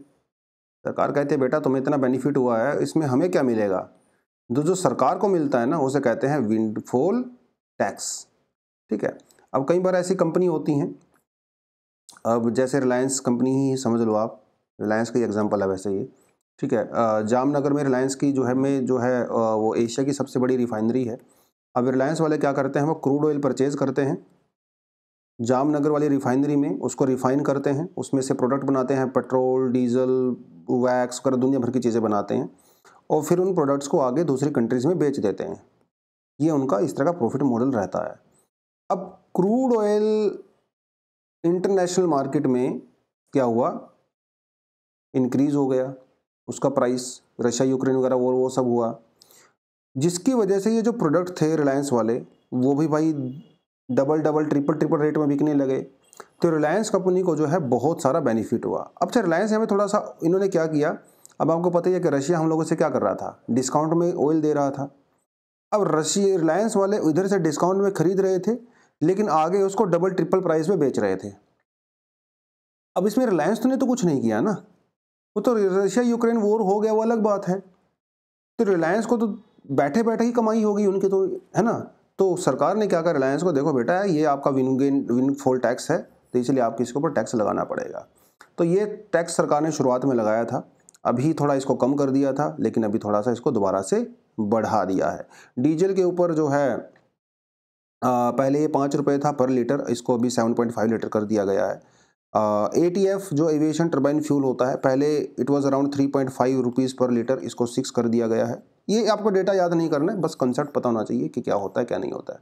S1: सरकार कहती है बेटा तुम्हें इतना बेनिफिट हुआ है इसमें हमें क्या मिलेगा जो तो जो सरकार को मिलता है ना उसे कहते हैं विंडफॉल टैक्स ठीक है अब कई बार ऐसी कंपनी होती हैं अब जैसे रिलायंस कंपनी ही समझ लो आप रिलायंस ही एग्जाम्पल है वैसे ये ठीक है जामनगर में रिलायंस की जो है में जो है वो एशिया की सबसे बड़ी रिफाइनरी है अब रिलायंस वाले क्या करते हैं वो क्रूड ऑयल परचेज़ करते हैं जामनगर वाली रिफाइनरी में उसको रिफाइन करते हैं उसमें से प्रोडक्ट बनाते हैं पेट्रोल डीजल वैक्स वगैरह दुनिया भर की चीज़ें बनाते हैं और फिर उन प्रोडक्ट्स को आगे दूसरी कंट्रीज़ में बेच देते हैं ये उनका इस तरह का प्रॉफिट मॉडल रहता है अब क्रूड ऑयल इंटरनेशनल मार्केट में क्या हुआ इंक्रीज़ हो गया उसका प्राइस रशिया यूक्रेन वगैरह वो वो सब हुआ जिसकी वजह से ये जो प्रोडक्ट थे रिलायंस वाले वो भी भाई double double triple triple rate में बिकने लगे तो रिलायंस कंपनी को जो है बहुत सारा बेनिफिट हुआ अब से रिलायंस हमें थोड़ा सा इन्होंने क्या किया अब आपको पता ही है कि रशिया हम लोगों से क्या कर रहा था डिस्काउंट में ऑयल दे रहा था अब रशिया रिलायंस वाले इधर से डिस्काउंट में खरीद रहे थे लेकिन आगे उसको डबल ट्रिपल प्राइस में बेच रहे थे अब इसमें रिलायंस तो ने तो कुछ नहीं किया ना वो तो रशिया यूक्रेन वॉर हो गया वो अलग बात है तो रिलायंस को तो बैठे बैठे ही कमाई होगी उनकी तो है ना तो सरकार ने क्या कहा रिलायंस को देखो बेटा ये आपका win gain windfall tax है तो इसलिए आपको इसके ऊपर टैक्स लगाना पड़ेगा तो ये टैक्स सरकार ने शुरुआत में लगाया था अभी थोड़ा इसको कम कर दिया था लेकिन अभी थोड़ा सा इसको दोबारा से बढ़ा दिया है डीजल के ऊपर जो है आ, पहले ये पाँच रुपये था पर लीटर इसको अभी सेवन पॉइंट फाइव लीटर कर दिया गया है ए टी एफ जो एविएशन टर्बाइन फ्यूल होता है पहले it was around three point five rupees per litre इसको सिक्स कर दिया गया है ये आपको डेटा याद नहीं करना है बस कंसेप्ट पता होना चाहिए कि क्या होता है क्या नहीं होता है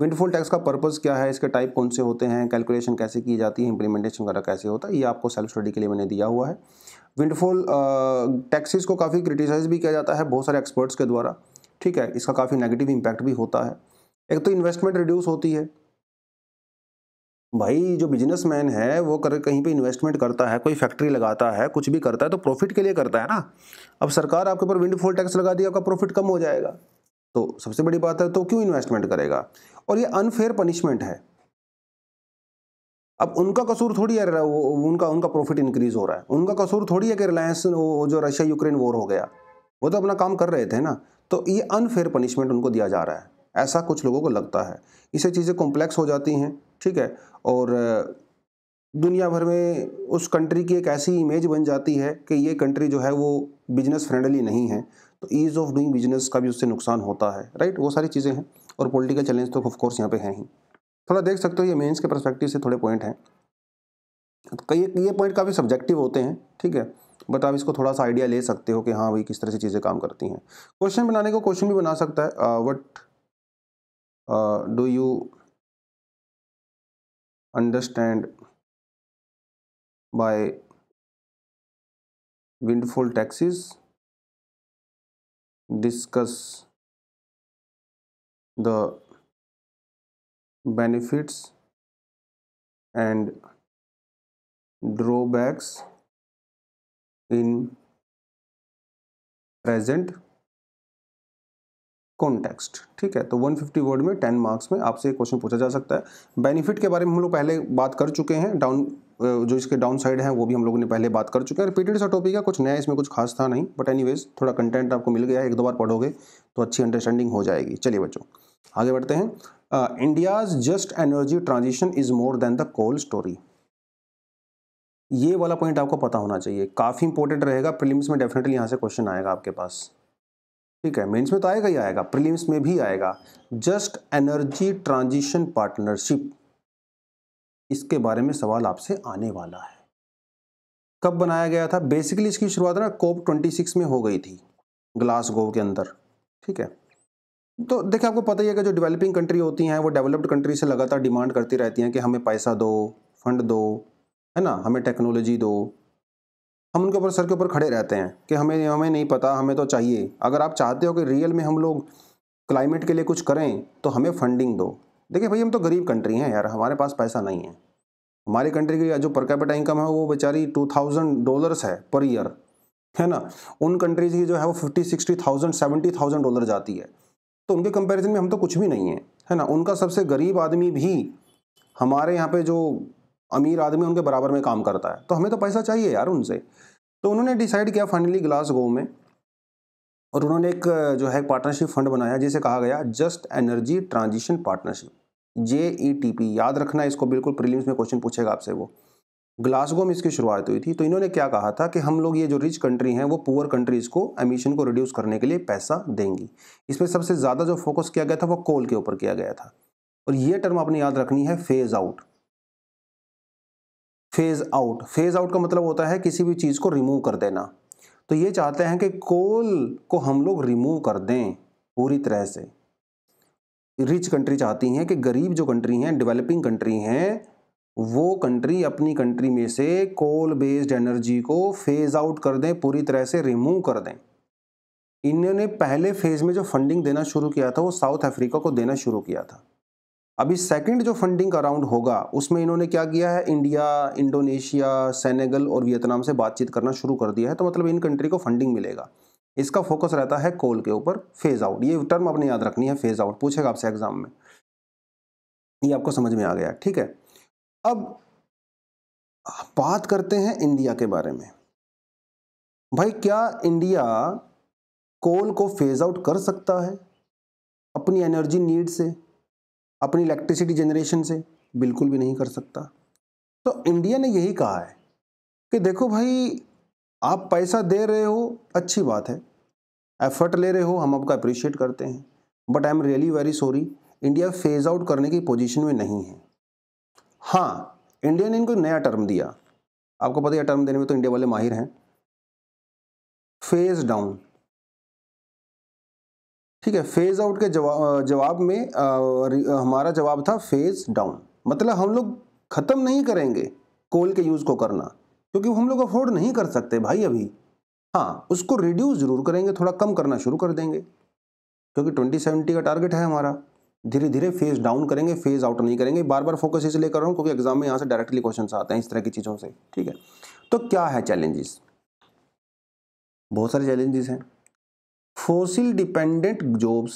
S1: विंडफुल टैक्स का पर्पज़ क्या है इसके टाइप कौन से होते हैं कैलकुलेशन कैसे की जाती है इंप्लीमेंटेशन वगैरह कैसे होता है ये आपको सेल्फ स्टडी के लिए मैंने दिया हुआ है विंडफुल टैक्सेस को काफ़ी क्रिटिसाइज भी किया जाता है बहुत सारे एक्सपर्ट्स के द्वारा ठीक है इसका काफ़ी नेगेटिव इम्पैक्ट भी होता है एक तो इन्वेस्टमेंट रिड्यूस होती है भाई जो बिजनेसमैन है वो कर कहीं पे इन्वेस्टमेंट करता है कोई फैक्ट्री लगाता है कुछ भी करता है तो प्रॉफिट के लिए करता है ना अब सरकार आपके ऊपर विंडफॉल टैक्स लगा दिया आपका प्रॉफिट कम हो जाएगा तो सबसे बड़ी बात है तो क्यों इन्वेस्टमेंट करेगा और ये अनफेयर पनिशमेंट है अब उनका कसूर थोड़ी है वो उनका उनका प्रॉफिट इंक्रीज हो रहा है उनका कसूर थोड़ी है कि रिलायंस जो रशिया यूक्रेन वॉर हो गया वो तो अपना काम कर रहे थे ना तो ये अनफेयर पनिशमेंट उनको दिया जा रहा है ऐसा कुछ लोगों को लगता है इसे चीज़ें कॉम्प्लेक्स हो जाती हैं ठीक है और दुनिया भर में उस कंट्री की एक ऐसी इमेज बन जाती है कि ये कंट्री जो है वो बिजनेस फ्रेंडली नहीं है तो ईज़ ऑफ डूइंग बिजनेस का भी उससे नुकसान होता है राइट वो सारी चीज़ें हैं और पॉलिटिकल चैलेंज तो ऑफकोर्स यहाँ पे हैं ही थोड़ा देख सकते हो ये मेंस के परस्पेक्टिव से थोड़े पॉइंट हैं कई ये पॉइंट काफ़ी सब्जेक्टिव होते हैं ठीक है बट आप इसको थोड़ा सा आइडिया ले सकते हो कि हाँ भाई किस तरह से चीज़ें काम करती हैं क्वेश्चन बनाने को क्वेश्चन भी बना सकता है but Uh, do you understand by windfall taxes discuss the benefits and drawbacks in present context ठीक है तो 150 वर्ड में 10 मार्क्स में आपसे क्वेश्चन पूछा जा सकता है बेनिफिट के बारे में हम लोग पहले बात कर चुके हैं डाउन जो इसके डाउन साइड है वो भी हम लोगों ने पहले बात कर चुके हैं रिपीटेड सा टॉपिक है कुछ नया इसमें कुछ खास था नहीं बट एनीवेज थोड़ा कंटेंट आपको मिल गया एक दो बार पढ़ोगे तो अच्छी अंडरस्टैंडिंग हो जाएगी चलिए बच्चों आगे बढ़ते हैं India's just energy transition is more than the coal story ये वाला पॉइंट आपको पता होना चाहिए काफ़ी इंपॉर्टेंट रहेगा प्रिलिम्स में डेफिनेटली यहाँ से क्वेश्चन आएगा आपके पास ठीक है मेंस में तो आएगा ही आएगा प्रीलिम्स में भी आएगा जस्ट एनर्जी ट्रांजिशन पार्टनरशिप इसके बारे में सवाल आपसे आने वाला है कब बनाया गया था बेसिकली इसकी शुरुआत ना कोप 26 में हो गई थी ग्लासगो के अंदर ठीक है तो देखिए आपको पता ही है कि जो डेवलपिंग कंट्री होती हैं वो डेवलप्ड कंट्री से लगातार डिमांड करती रहती हैं कि हमें पैसा दो फंड दो है ना हमें टेक्नोलॉजी दो हम उनके ऊपर सर के ऊपर खड़े रहते हैं कि हमें हमें नहीं पता हमें तो चाहिए अगर आप चाहते हो कि रियल में हम लोग क्लाइमेट के लिए कुछ करें तो हमें फंडिंग दो देखिए भाई हम तो गरीब कंट्री हैं यार हमारे पास पैसा नहीं है हमारी कंट्री की जो पर कैपिटा इनकम है वो बेचारी टू थाउजेंड डॉलर्स है पर ईयर है ना उन कंट्रीज की जो है वो fifty sixty thousand seventy thousand dollar जाती है तो उनके कंपैरिजन में हम तो कुछ भी नहीं है है ना उनका सबसे गरीब आदमी भी हमारे यहाँ पे जो अमीर आदमी उनके बराबर में काम करता है तो हमें तो पैसा चाहिए यार उनसे तो उन्होंने डिसाइड किया फाइनली ग्लास गो में और उन्होंने एक जो है पार्टनरशिप फंड बनाया जिसे कहा गया just energy transition partnership J E T P याद रखना इसको बिल्कुल प्रीलिम्स में क्वेश्चन पूछेगा आपसे वो ग्लासगो में इसकी शुरुआत हुई थी तो इन्होंने क्या कहा था कि हम लोग ये जो रिच कंट्री हैं वो पुअर कंट्रीज़ को एमिशन को रिड्यूस करने के लिए पैसा देंगी इसमें सबसे ज़्यादा जो फोकस किया गया था वो कोल के ऊपर किया गया था और ये टर्म आपने याद रखनी है phase out phase out phase out का मतलब होता है किसी भी चीज़ को रिमूव कर देना तो ये चाहते हैं कि कोल को हम लोग रिमूव कर दें पूरी तरह से रिच कंट्री चाहती हैं कि गरीब जो कंट्री हैं डेवलपिंग कंट्री हैं वो कंट्री अपनी कंट्री में से कोल बेस्ड एनर्जी को फेज़ आउट कर दें पूरी तरह से रिमूव कर दें इन्होंने पहले फेज़ में जो फंडिंग देना शुरू किया था वो साउथ अफ्रीका को देना शुरू किया था अभी सेकंड जो फंडिंग का राउंड होगा उसमें इन्होंने क्या किया है इंडिया इंडोनेशिया सेनेगल और वियतनाम से बातचीत करना शुरू कर दिया है तो मतलब इन कंट्री को फंडिंग मिलेगा इसका फोकस रहता है कोल के ऊपर फेज आउट ये टर्म आपने याद रखनी है फेज आउट पूछेगा आपसे एग्जाम में ये आपको समझ में आ गया ठीक है अब बात करते हैं इंडिया के बारे में भाई क्या इंडिया कोल को फेज आउट कर सकता है अपनी एनर्जी नीड से अपनी इलेक्ट्रिसिटी जनरेशन से बिल्कुल भी नहीं कर सकता तो इंडिया ने यही कहा है कि देखो भाई आप पैसा दे रहे हो अच्छी बात है एफर्ट ले रहे हो हम आपका अप्रिशिएट करते हैं but I am really very sorry India phase out करने की पोजीशन में नहीं है हाँ इंडिया ने इनको नया टर्म दिया आपको पता है टर्म देने में तो इंडिया वाले माहिर हैं फेज डाउन ठीक है फेज़ आउट के जवाब जवाब में आ, हमारा जवाब था फेज़ डाउन मतलब हम लोग ख़त्म नहीं करेंगे कोल के यूज़ को करना क्योंकि हम लोग अफोर्ड नहीं कर सकते भाई अभी हाँ उसको रिड्यूस ज़रूर करेंगे थोड़ा कम करना शुरू कर देंगे क्योंकि ट्वेंटी सेवेंटी का टारगेट है हमारा धीरे धीरे फेज़ डाउन करेंगे फेज़ आउट नहीं करेंगे बार बार फोकस इसलिए कर रहा हूँ क्योंकि एग्जाम में यहाँ से डायरेक्टली क्वेश्चन आते हैं इस तरह की चीज़ों से ठीक है तो क्या है चैलेंजेस बहुत सारे चैलेंजेस हैं फोसिल डिपेंडेंट जॉब्स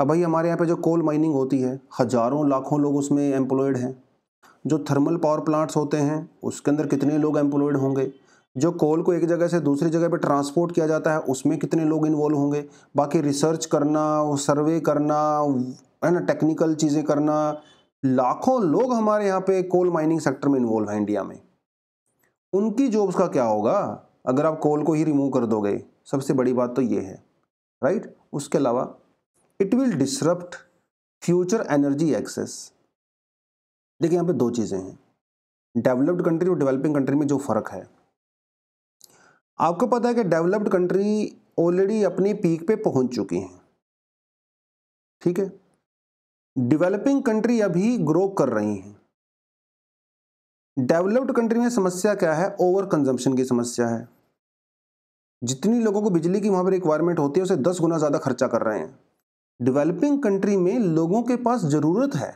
S1: अब भाई हमारे यहाँ पे जो कोल माइनिंग होती है हज़ारों लाखों लोग उसमें एम्प्लॉयड हैं जो थर्मल पावर प्लांट्स होते हैं उसके अंदर कितने लोग एम्प्लॉयड होंगे जो कोल को एक जगह से दूसरी जगह पे ट्रांसपोर्ट किया जाता है उसमें कितने लोग इन्वॉल्व होंगे बाकी रिसर्च करना सर्वे करना है ना टेक्निकल चीज़ें करना लाखों लोग हमारे यहाँ पे कोल माइनिंग सेक्टर में इन्वॉल्व हैं इंडिया में उनकी जॉब्स का क्या होगा अगर आप कोल को ही रिमूव कर दोगे सबसे बड़ी बात तो ये है राइट उसके अलावा it will disrupt future energy access देखिए यहाँ पे दो चीज़ें हैं डेवलप्ड कंट्री और डेवलपिंग कंट्री में जो फ़र्क है आपको पता है कि डेवलप्ड कंट्री ऑलरेडी अपनी पीक पे पहुंच चुकी हैं ठीक है डेवलपिंग कंट्री अभी ग्रो कर रही हैं डेवलप्ड कंट्री में समस्या क्या है ओवर कंजम्पशन की समस्या है जितनी लोगों को बिजली की वहाँ पर रिक्वायरमेंट होती है उसे दस गुना ज़्यादा खर्चा कर रहे हैं डेवलपिंग कंट्री में लोगों के पास ज़रूरत है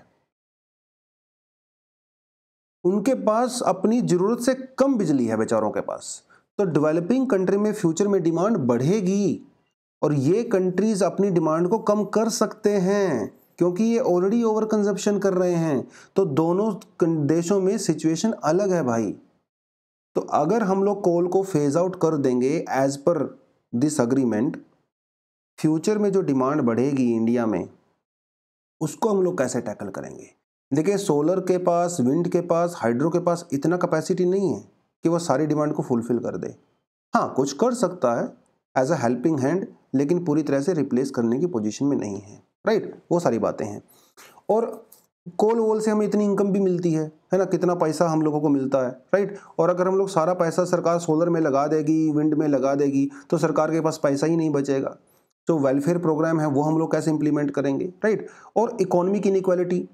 S1: उनके पास अपनी ज़रूरत से कम बिजली है बेचारों के पास तो डेवलपिंग कंट्री में फ्यूचर में डिमांड बढ़ेगी और ये कंट्रीज अपनी डिमांड को कम कर सकते हैं क्योंकि ये ऑलरेडी ओवर कंजप्शन कर रहे हैं तो दोनों देशों में सिचुएशन अलग है भाई तो अगर हम लोग कोल को फेज आउट कर देंगे as per this agreement future में जो डिमांड बढ़ेगी इंडिया में उसको हम लोग कैसे टैकल करेंगे देखिए सोलर के पास विंड के पास हाइड्रो के पास इतना कैपेसिटी नहीं है कि वो सारी डिमांड को फुलफिल कर दे हाँ कुछ कर सकता है एज अ हेल्पिंग हैंड लेकिन पूरी तरह से रिप्लेस करने की पोजीशन में नहीं है राइट वो सारी बातें हैं और कोल वोल से हमें इतनी इनकम भी मिलती है है ना कितना पैसा हम लोगों को मिलता है राइट और अगर हम लोग सारा पैसा सरकार सोलर में लगा देगी विंड में लगा देगी तो सरकार के पास पैसा ही नहीं बचेगा जो वेलफेयर प्रोग्राम है वो हम लोग कैसे इंप्लीमेंट करेंगे राइट और की इनक्वालिटी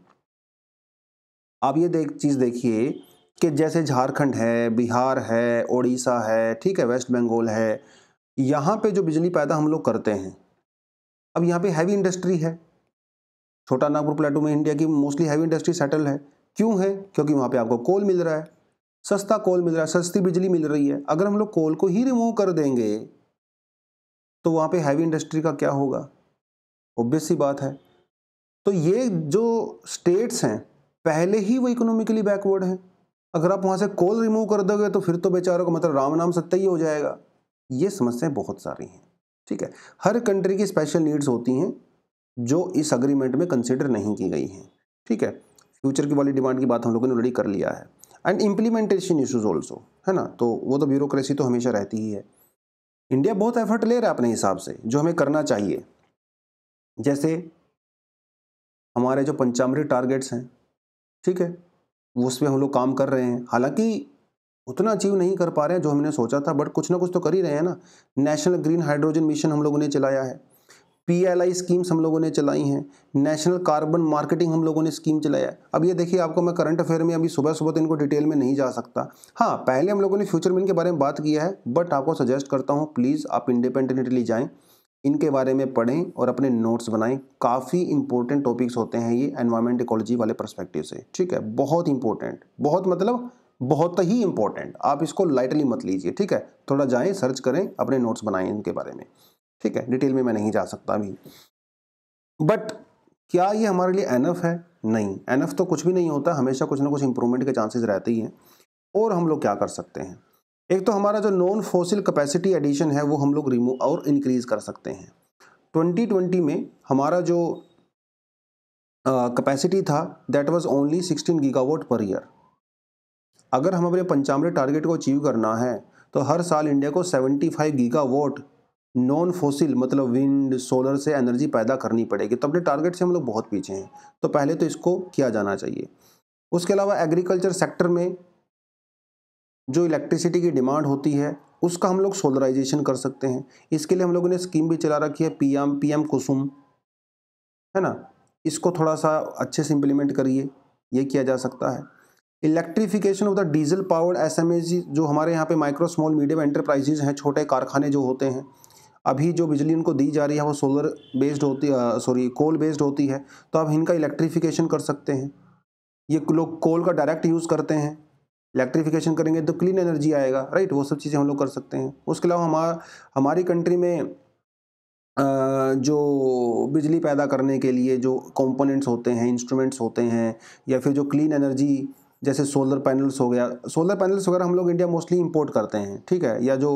S1: आप ये देख चीज़ देखिए कि जैसे झारखंड है बिहार है उड़ीसा है ठीक है वेस्ट बंगाल है यहाँ पे जो बिजली पैदा हम लोग करते हैं अब यहाँ पे हैवी इंडस्ट्री है छोटा नागपुर प्लेटू में इंडिया की मोस्टली हैवी इंडस्ट्री सेटल है क्यों है क्योंकि वहाँ पे आपको कोल मिल रहा है सस्ता कोल मिल रहा है सस्ती बिजली मिल रही है अगर हम लोग कोल को ही रिमूव कर देंगे तो वहाँ पे हैवी इंडस्ट्री का क्या होगा ऑब्वियस सी बात है तो ये जो स्टेट्स हैं पहले ही वो इकोनॉमिकली बैकवर्ड हैं अगर आप वहाँ से कोल रिमूव कर दोगे तो फिर तो बेचारों का मतलब राम नाम सत्य ही हो जाएगा ये समस्याएं बहुत सारी हैं ठीक है हर कंट्री की स्पेशल नीड्स होती हैं जो इस अग्रीमेंट में कंसिडर नहीं की गई हैं ठीक है फ्यूचर की वाली डिमांड की बात हम लोगों ने ऑलरेडी कर लिया है एंड इम्प्लीमेंटेशन इशूज़ ऑल्सो है ना तो वो तो ब्यूरोक्रेसी तो हमेशा रहती ही है इंडिया बहुत एफर्ट ले रहा है अपने हिसाब से जो हमें करना चाहिए जैसे हमारे जो पंचामृत टारगेट्स हैं ठीक है उस पर हम लोग काम कर रहे हैं हालांकि उतना अचीव नहीं कर पा रहे हैं जो हमने सोचा था बट कुछ ना कुछ तो कर ही रहे हैं ना नेशनल ग्रीन हाइड्रोजन मिशन हम लोगों ने चलाया है पीएलआई स्कीम्स हम लोगों ने चलाई हैं नेशनल कार्बन मार्केटिंग हम लोगों ने स्कीम चलाया है अब ये देखिए आपको मैं करंट अफेयर में अभी सुबह सुबह तो इनको डिटेल में नहीं जा सकता हाँ पहले हम लोगों ने फ्यूचर में इनके बारे में बात किया है बट आपको सजेस्ट करता हूँ प्लीज़ आप इंडिपेंडेंटली जाएँ इनके बारे में पढ़ें और अपने नोट्स बनाएं काफ़ी इंपॉर्टेंट टॉपिक्स होते हैं ये एनवायरमेंट इकोलॉजी वाले परस्पेक्टिव से ठीक है बहुत इंपॉर्टेंट बहुत मतलब बहुत ही इंपॉर्टेंट आप इसको लाइटली मत लीजिए ठीक है थोड़ा जाएं सर्च करें अपने नोट्स बनाएं इनके बारे में ठीक है डिटेल में मैं नहीं जा सकता अभी बट क्या ये हमारे लिए एनफ है नहीं एनफ तो कुछ भी नहीं होता हमेशा कुछ ना कुछ इंप्रूवमेंट के चांसेस रहते ही हैं और हम लोग क्या कर सकते हैं एक तो हमारा जो नॉन फोसिल कैपेसिटी एडिशन है वो हम लोग रिमूव और इंक्रीज़ कर सकते हैं 2020 में हमारा जो कैपेसिटी uh, था that was only 16 gigawatt per year अगर हम अपने पंचानवे टारगेट को अचीव करना है तो हर साल इंडिया को 75 गीगा नॉन फोसिल मतलब विंड सोलर से एनर्जी पैदा करनी पड़ेगी तो अपने टारगेट से हम लोग बहुत पीछे हैं तो पहले तो इसको किया जाना चाहिए उसके अलावा एग्रीकल्चर सेक्टर में जो इलेक्ट्रिसिटी की डिमांड होती है उसका हम लोग सोलराइजेशन कर सकते हैं इसके लिए हम लोगों ने स्कीम भी चला रखी है पीएम पीएम कुसुम है ना इसको थोड़ा सा अच्छे से इम्प्लीमेंट करिए ये किया जा सकता है electrification of the diesel powered एस जो हमारे यहाँ पे माइक्रो स्मॉल मीडियम एंटरप्राइजेज हैं छोटे कारखाने जो होते हैं अभी जो बिजली उनको दी जा रही है वो सोलर बेस्ड होती सॉरी कोल बेस्ड होती है तो आप इनका इलेक्ट्रिफिकेशन कर सकते हैं ये लोग कोल का डायरेक्ट यूज़ करते हैं इलेक्ट्रिफिकेशन करेंगे तो क्लीन एनर्जी आएगा राइट वो सब चीज़ें हम लोग कर सकते हैं उसके अलावा हमारा हमारी कंट्री में जो बिजली पैदा करने के लिए जो कंपोनेंट्स होते हैं इंस्ट्रूमेंट्स होते हैं या फिर जो क्लीन एनर्जी जैसे सोलर पैनल्स हो गया सोलर पैनल्स वगैरह हम लोग इंडिया मोस्टली इंपोर्ट करते हैं ठीक है या जो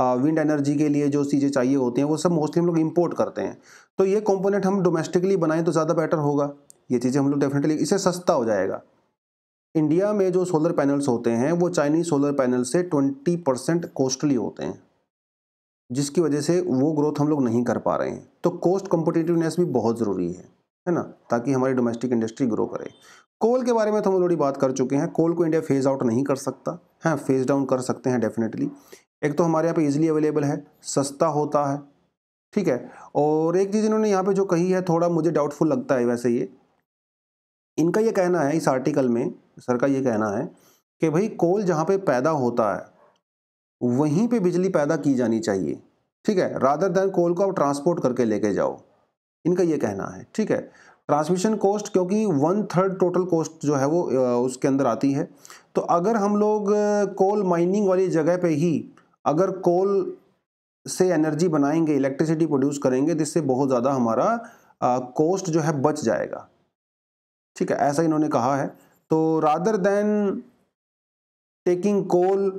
S1: विंड एनर्जी के लिए जो चीज़ें चाहिए होती हैं वो सब मोस्टली हम लोग इम्पोर्ट करते हैं तो ये कॉम्पोनेंट हम डोमेस्टिकली बनाएं तो ज़्यादा बेटर होगा ये चीज़ें हम लोग डेफिनेटली इसे सस्ता हो जाएगा इंडिया में जो सोलर पैनल्स होते हैं वो चाइनीज़ सोलर पैनल से ट्वेंटी परसेंट कॉस्टली होते हैं जिसकी वजह से वो ग्रोथ हम लोग नहीं कर पा रहे हैं तो कॉस्ट कॉम्पिटिटिवनेस भी बहुत ज़रूरी है है ना ताकि हमारी डोमेस्टिक इंडस्ट्री ग्रो करे कोल के बारे में तो हम ऑलरेडी बात कर चुके हैं कोल को इंडिया फेज़ आउट नहीं कर सकता है फेज़ डाउन कर सकते हैं डेफिनेटली एक तो हमारे यहाँ पे इजीली अवेलेबल है सस्ता होता है ठीक है और एक चीज़ इन्होंने यहाँ पे जो कही है थोड़ा मुझे डाउटफुल लगता है वैसे ये इनका ये कहना है इस आर्टिकल में सर का ये कहना है कि भाई कोल जहाँ पे पैदा होता है वहीं पे बिजली पैदा की जानी चाहिए ठीक है रादर दैन कोल को आप ट्रांसपोर्ट करके लेके जाओ इनका ये कहना है ठीक है ट्रांसमिशन कॉस्ट क्योंकि वन थर्ड टोटल कॉस्ट जो है वो उसके अंदर आती है तो अगर हम लोग कोल माइनिंग वाली जगह पे ही अगर कोल से एनर्जी बनाएंगे इलेक्ट्रिसिटी प्रोड्यूस करेंगे जिससे तो बहुत ज़्यादा हमारा कॉस्ट जो है बच जाएगा ठीक है ऐसा इन्होंने कहा है तो rather than taking coal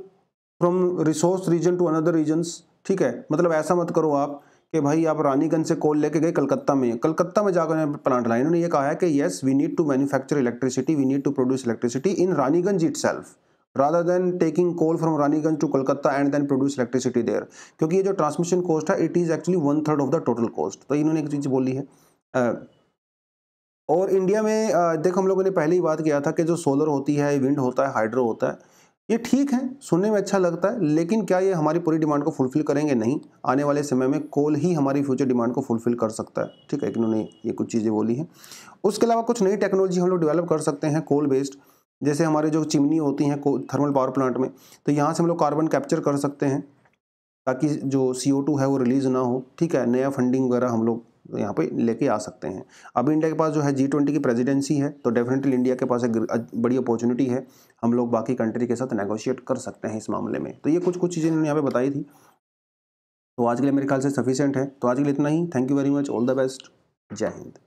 S1: from resource region to another regions ठीक है मतलब ऐसा मत करो आप कि भाई आप रानीगंज से कोल लेके गए कलकत्ता में कलकत्ता में जाकर प्लांट लाए इन्होंने ये कहा है कि yes we need to manufacture electricity we need to produce electricity in Raniganj it rather than taking coal from Raniganj to Kolkata and then produce electricity there क्योंकि ये जो transmission cost है it is actually one third of the total cost तो इन्होंने एक चीज़ बोली है और इंडिया में देखो हम लोगों ने पहले ही बात किया था कि जो सोलर होती है विंड होता है हाइड्रो होता है ये ठीक है सुनने में अच्छा लगता है लेकिन क्या ये हमारी पूरी डिमांड को फुलफ़िल करेंगे नहीं आने वाले समय में कोल ही हमारी फ्यूचर डिमांड को फुलफ़िल कर सकता है ठीक है इन्होंने ये कुछ चीज़ें बोली हैं उसके अलावा कुछ नई टेक्नोलॉजी हम लोग डेवलप कर सकते हैं कोल बेस्ड जैसे हमारे जो चिमनी होती हैं थर्मल पावर प्लांट में तो यहाँ से हम लोग कार्बन कैप्चर कर सकते हैं ताकि जो सी है वो रिलीज़ ना हो ठीक है नया फंडिंग वगैरह हम लोग यहाँ पे लेके आ सकते हैं अब इंडिया के पास जो है जी ट्वेंटी की प्रेसिडेंसी है तो डेफिनेटली इंडिया के पास एक बड़ी अपॉर्चुनिटी है हम लोग बाकी कंट्री के साथ नेगोशिएट कर सकते हैं इस मामले में तो ये कुछ कुछ चीज़ें इन्होंने यहाँ पे बताई थी तो आज के लिए मेरे ख्याल से सफिशेंट है तो आज के लिए इतना ही thank you very much all the best जय हिंद